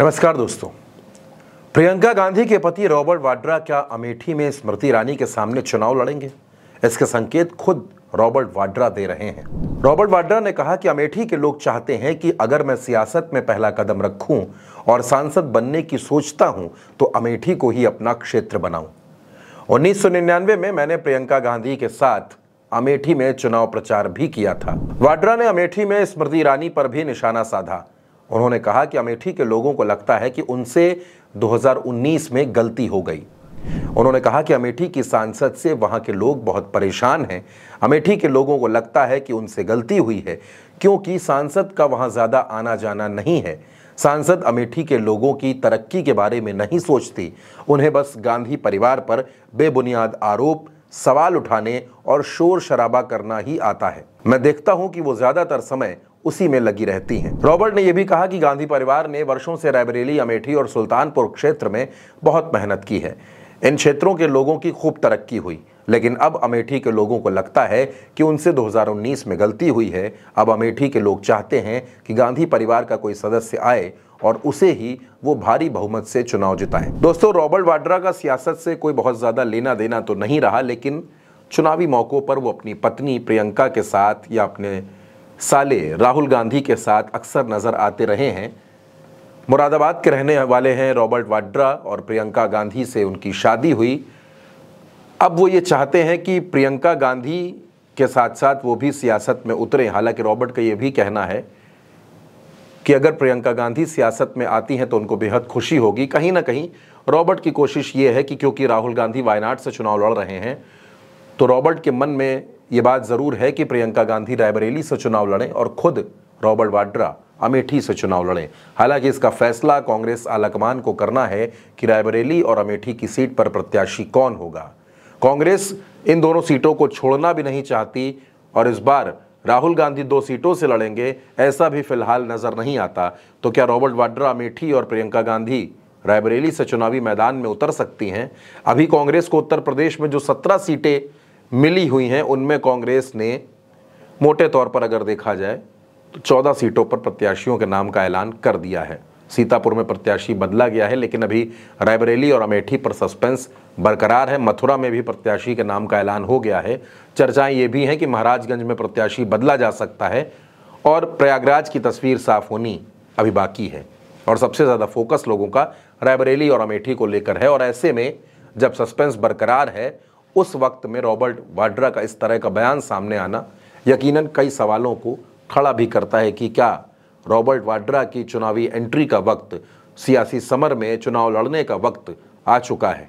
नमस्कार दोस्तों प्रियंका गांधी के पति रॉबर्ट वाड्रा क्या अमेठी में स्मृति ईरानी के सामने चुनाव लड़ेंगे इसके संकेत खुद रॉबर्ट वाड्रा दे रहे हैं रॉबर्ट वाड्रा ने कहा कि अमेठी के लोग चाहते हैं कि अगर मैं सियासत में पहला कदम रखूं और सांसद बनने की सोचता हूं तो अमेठी को ही अपना क्षेत्र बनाऊं उन्नीस में मैंने प्रियंका गांधी के साथ अमेठी में चुनाव प्रचार भी किया था वाड्रा ने अमेठी में स्मृति ईरानी पर भी निशाना साधा उन्होंने कहा कि अमेठी के लोगों को लगता है कि उनसे 2019 में गलती हो गई उन्होंने कहा कि अमेठी की सांसद से वहां के लोग बहुत परेशान हैं अमेठी के लोगों को लगता है कि उनसे गलती हुई है क्योंकि सांसद का वहां ज़्यादा आना जाना नहीं है सांसद अमेठी के लोगों की तरक्की के बारे में नहीं सोचती उन्हें बस गांधी परिवार पर बेबुनियाद आरोप सवाल उठाने और शोर शराबा करना ही आता है मैं देखता हूं कि वो ज़्यादातर समय उसी में लगी रहती हैं रॉबर्ट ने यह भी कहा कि गांधी परिवार ने वर्षों से रायबरेली अमेठी और सुल्तानपुर क्षेत्र में बहुत मेहनत की है इन क्षेत्रों के लोगों की खूब तरक्की हुई लेकिन अब अमेठी के लोगों को लगता है कि उनसे 2019 में गलती हुई है अब अमेठी के लोग चाहते हैं कि गांधी परिवार का कोई सदस्य आए और उसे ही वो भारी बहुमत से चुनाव जिताएं दोस्तों रॉबर्ट वाड्रा का सियासत से कोई बहुत ज़्यादा लेना देना तो नहीं रहा लेकिन चुनावी मौक़ों पर वो अपनी पत्नी प्रियंका के साथ या अपने साले राहुल गांधी के साथ अक्सर नज़र आते रहे हैं मुरादाबाद के रहने वाले हैं रॉबर्ट वाड्रा और प्रियंका गांधी से उनकी शादी हुई अब वो ये चाहते हैं कि प्रियंका गांधी के साथ साथ वो भी सियासत में उतरे हालांकि रॉबर्ट का ये भी कहना है कि अगर प्रियंका गांधी सियासत में आती हैं तो उनको बेहद खुशी होगी कहीं ना कहीं रॉबर्ट की कोशिश ये है कि क्योंकि राहुल गांधी वायनाड से चुनाव लड़ रहे हैं तो रॉबर्ट के मन में ये बात ज़रूर है कि प्रियंका गांधी रायबरेली से चुनाव लड़ें और खुद रॉबर्ट वाड्रा अमेठी से चुनाव लड़ें हालांकि इसका फैसला कांग्रेस आलाकमान को करना है कि रायबरेली और अमेठी की सीट पर प्रत्याशी कौन होगा कांग्रेस इन दोनों सीटों को छोड़ना भी नहीं चाहती और इस बार राहुल गांधी दो सीटों से लड़ेंगे ऐसा भी फिलहाल नज़र नहीं आता तो क्या रॉबर्ट वाड्रा अमेठी और प्रियंका गांधी रायबरेली से चुनावी मैदान में उतर सकती हैं अभी कांग्रेस को उत्तर प्रदेश में जो सत्रह सीटें मिली हुई हैं उनमें कांग्रेस ने मोटे तौर पर अगर देखा जाए तो चौदह सीटों पर प्रत्याशियों के नाम का ऐलान कर दिया है सीतापुर में प्रत्याशी बदला गया है लेकिन अभी रायबरेली और अमेठी पर सस्पेंस बरकरार है मथुरा में भी प्रत्याशी के नाम का ऐलान हो गया है चर्चाएं ये भी हैं कि महाराजगंज में प्रत्याशी बदला जा सकता है और प्रयागराज की तस्वीर साफ होनी अभी बाकी है और सबसे ज़्यादा फोकस लोगों का रायबरेली और अमेठी को लेकर है और ऐसे में जब सस्पेंस बरकरार है उस वक्त में रॉबर्ट वाड्रा का इस तरह का बयान सामने आना यकीनन कई सवालों को खड़ा भी करता है कि क्या रॉबर्ट वाड्रा की चुनावी एंट्री का वक्त सियासी समर में चुनाव लड़ने का वक्त आ चुका है